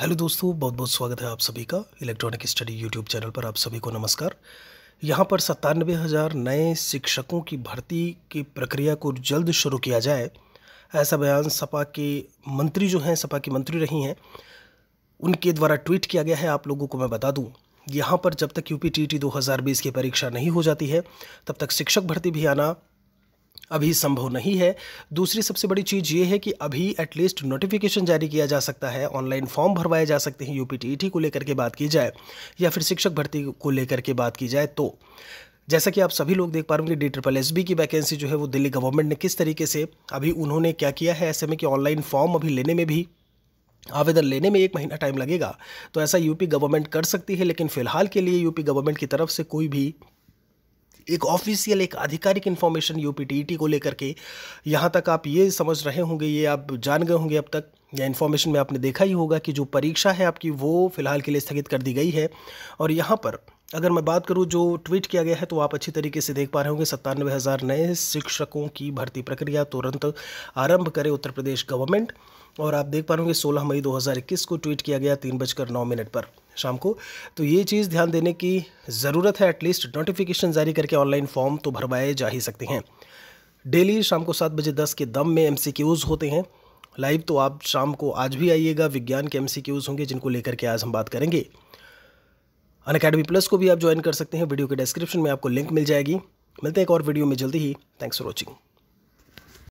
hello दोस्तों बहुत बहुत स्वागत है आप सभी का इलेक्ट्रॉनिक स्टडी यूट्यूब चैनल पर आप सभी को नमस्कार यहाँ पर सत्तानवे हज़ार नए शिक्षकों की भर्ती की प्रक्रिया को जल्द शुरू किया जाए ऐसा बयान सपा के मंत्री जो हैं सपा की मंत्री रही हैं उनके द्वारा ट्वीट किया गया है आप लोगों को मैं बता दूँ यहाँ पर जब तक यू पी की परीक्षा नहीं हो जाती है तब तक शिक्षक भर्ती भी आना अभी संभव नहीं है दूसरी सबसे बड़ी चीज़ ये है कि अभी एटलीस्ट नोटिफिकेशन जारी किया जा सकता है ऑनलाइन फॉर्म भरवाए जा सकते हैं यूपीटीईटी e को लेकर के बात की जाए या फिर शिक्षक भर्ती को लेकर के बात की जाए तो जैसा कि आप सभी लोग देख पा रहे होंगे डी ट्रिपल एस बी की वैकेंसी जो है वो दिल्ली गवर्नमेंट ने किस तरीके से अभी उन्होंने क्या किया है ऐसे में कि ऑनलाइन फॉर्म अभी लेने में भी आवेदन लेने में एक महीना टाइम लगेगा तो ऐसा यूपी गवर्नमेंट कर सकती है लेकिन फिलहाल के लिए यूपी गवर्नमेंट की तरफ से कोई भी एक ऑफिशियल एक आधिकारिक इन्फॉर्मेशन यूपीटीईटी e को लेकर के यहाँ तक आप ये समझ रहे होंगे ये आप जान गए होंगे अब तक या इन्फॉर्मेशन में आपने देखा ही होगा कि जो परीक्षा है आपकी वो फ़िलहाल के लिए स्थगित कर दी गई है और यहाँ पर अगर मैं बात करूं जो ट्वीट किया गया है तो आप अच्छी तरीके से देख पा रहे होंगे सत्तानवे हज़ार नए शिक्षकों की भर्ती प्रक्रिया तुरंत आरंभ करे उत्तर प्रदेश गवर्नमेंट और आप देख पा रहे होंगे सोलह मई 2021 को ट्वीट किया गया तीन बजकर नौ मिनट पर शाम को तो ये चीज़ ध्यान देने की ज़रूरत है एटलीस्ट नोटिफिकेशन जारी करके ऑनलाइन फॉर्म तो भरवाए जा ही सकते हैं डेली शाम को सात बजे दस के दम में एम होते हैं लाइव तो आप शाम को आज भी आइएगा विज्ञान के एम होंगे जिनको लेकर के आज हम बात करेंगे अन अकेडमी प्लस को भी आप ज्वाइन कर सकते हैं वीडियो के डिस्क्रिप्शन में आपको लिंक मिल जाएगी मिलते हैं एक और वीडियो में जल्दी ही थैंक्स फॉर वॉचिंग